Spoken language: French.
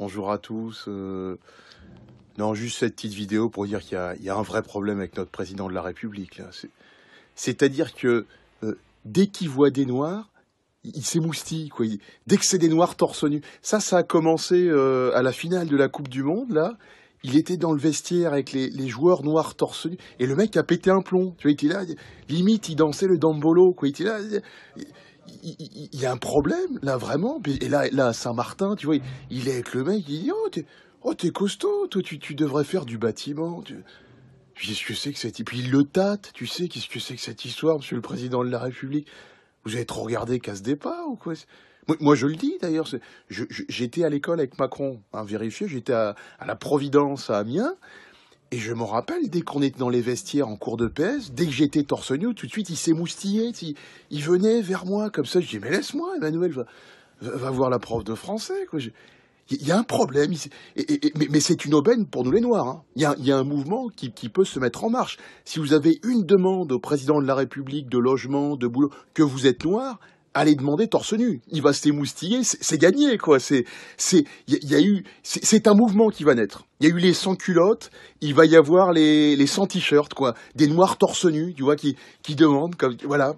Bonjour à tous. Euh, non, juste cette petite vidéo pour dire qu'il y, a un vrai problème avec notre président de la République. C'est-à-dire que euh, dès qu'il voit des noirs, il s'émoustille. dès que c'est des noirs torse nu. Ça, ça a commencé euh, à la finale de la Coupe du Monde, là. Il était dans le vestiaire avec les, joueurs noirs torse nu. Et le mec a pété un plomb. Tu vois, il était limite, il dansait le dambolo. Quoi. Il il, y a un problème, là, vraiment. Et là, là Saint-Martin, tu vois, il, est avec le mec, il dit Oh, t'es oh, costaud, toi, tu, devrais faire du bâtiment. Tu... Puis ce que c'est que Puis il le tâte, tu sais, qu'est-ce que c'est que cette histoire, monsieur le président de la République Vous avez trop regardé ce départ ou quoi moi, je le dis d'ailleurs, j'étais à l'école avec Macron, hein, vérifié. j'étais à la Providence à Amiens, et je me rappelle, dès qu'on était dans les vestiaires en cours de PS, dès que j'étais torse nu, tout de suite, il s'émoustillait. Il, il venait vers moi comme ça. Je dis, mais laisse-moi, Emmanuel, va, voir la prof de français. il y a un problème, mais, c'est une aubaine pour nous les Noirs. Hein. Il, y a, un mouvement qui, peut se mettre en marche. Si vous avez une demande au président de la République de logement, de boulot, que vous êtes noir, allez demander torse nu. Il va s'émoustiller, c'est gagné, quoi. C'est, c'est, il y, a eu, c'est un mouvement qui va naître. Il y a eu les sans culottes, il va y avoir les, les sans t-shirts, quoi. Des noirs torse nu, tu vois, qui, qui demandent, comme, voilà.